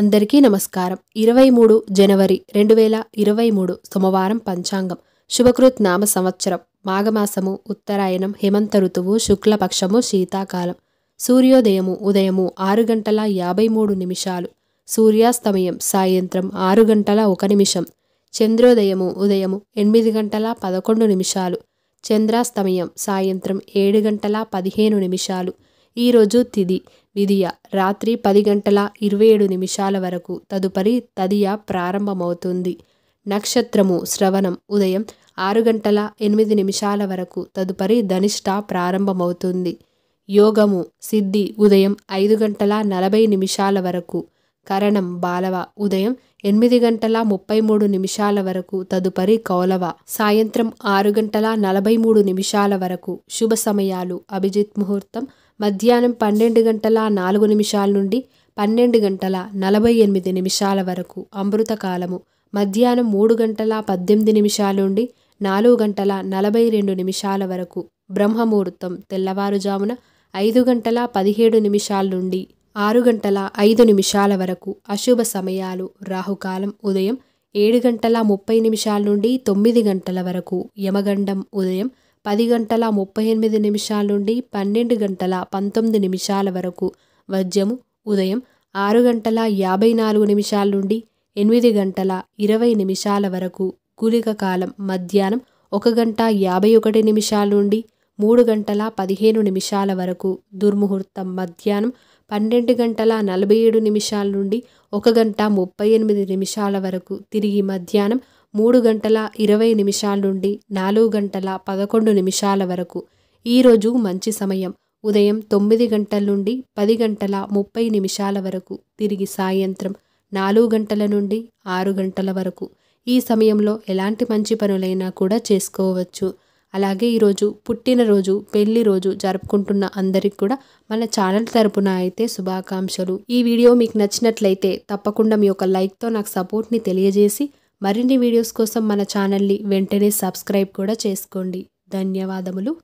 అందరికీ నమస్కారం ఇరవై మూడు జనవరి రెండు వేల ఇరవై మూడు సోమవారం పంచాంగం శుభకృత్ నామ సంవత్సరం మాఘమాసము ఉత్తరాయణం హేమంత ఋతువు శుక్లపక్షము శీతాకాలం సూర్యోదయము ఉదయము ఆరు గంటల యాభై మూడు నిమిషాలు సూర్యాస్తమయం సాయంత్రం ఆరు గంటల ఒక నిమిషం చంద్రోదయము ఉదయము ఎనిమిది గంటల పదకొండు నిమిషాలు చంద్రాస్తమయం సాయంత్రం ఏడు గంటల పదిహేను నిమిషాలు ఈరోజు తిది విధియ రాత్రి పది గంటల ఇరవై ఏడు నిమిషాల వరకు తదుపరి తదియ ప్రారంభమవుతుంది నక్షత్రము శ్రవణం ఉదయం ఆరు గంటల ఎనిమిది నిమిషాల వరకు తదుపరి ధనిష్ట ప్రారంభమవుతుంది యోగము సిద్ధి ఉదయం ఐదు గంటల నలభై నిమిషాల వరకు కరణం బాలవ ఉదయం ఎనిమిది గంటల ముప్పై మూడు నిమిషాల వరకు తదుపరి కౌలవ సాయంత్రం ఆరు గంటల నలభై మూడు నిమిషాల వరకు శుభ సమయాలు అభిజిత్ ముహూర్తం మధ్యాహ్నం పన్నెండు గంటల నాలుగు నిమిషాల నుండి పన్నెండు గంటల నలభై ఎనిమిది నిమిషాల వరకు అమృతకాలము మధ్యాహ్నం మూడు గంటల పద్దెనిమిది నిమిషాల నుండి నాలుగు గంటల నలభై రెండు నిమిషాల వరకు బ్రహ్మముహూర్తం తెల్లవారుజామున ఐదు గంటల పదిహేడు నిమిషాల నుండి ఆరు గంటల ఐదు నిమిషాల వరకు అశుభ సమయాలు రాహుకాలం ఉదయం ఏడు గంటల ముప్పై నిమిషాల నుండి తొమ్మిది గంటల వరకు యమగండం ఉదయం పది గంటల ముప్పై ఎనిమిది నిమిషాల నుండి పన్నెండు గంటల పంతొమ్మిది నిమిషాల వరకు వజ్రము ఉదయం ఆరు గంటల యాభై నాలుగు నిమిషాల నుండి ఎనిమిది గంటల ఇరవై నిమిషాల వరకు గులిక కాలం మధ్యాహ్నం ఒక గంట యాభై ఒకటి నిమిషాల నుండి మూడు గంటల పదిహేను నిమిషాల వరకు దుర్ముహూర్తం మధ్యాహ్నం పన్నెండు గంటల నలభై ఏడు నిమిషాల నుండి ఒక గంట ముప్పై ఎనిమిది నిమిషాల వరకు తిరిగి మధ్యాహ్నం మూడు గంటల ఇరవై నిమిషాల నుండి నాలుగు గంటల పదకొండు నిమిషాల వరకు ఈరోజు మంచి సమయం ఉదయం తొమ్మిది గంటల నుండి పది గంటల ముప్పై నిమిషాల వరకు తిరిగి సాయంత్రం నాలుగు గంటల నుండి ఆరు గంటల వరకు ఈ సమయంలో ఎలాంటి మంచి పనులైనా కూడా చేసుకోవచ్చు అలాగే ఈరోజు పుట్టినరోజు పెళ్లి రోజు జరుపుకుంటున్న అందరికి కూడా మన ఛానల్ తరపున అయితే శుభాకాంక్షలు ఈ వీడియో మీకు నచ్చినట్లయితే తప్పకుండా మీ యొక్క లైక్తో నాకు సపోర్ట్ని తెలియజేసి మరిన్ని వీడియోస్ కోసం మన ఛానల్ని వెంటనే సబ్స్క్రైబ్ కూడా చేసుకోండి ధన్యవాదములు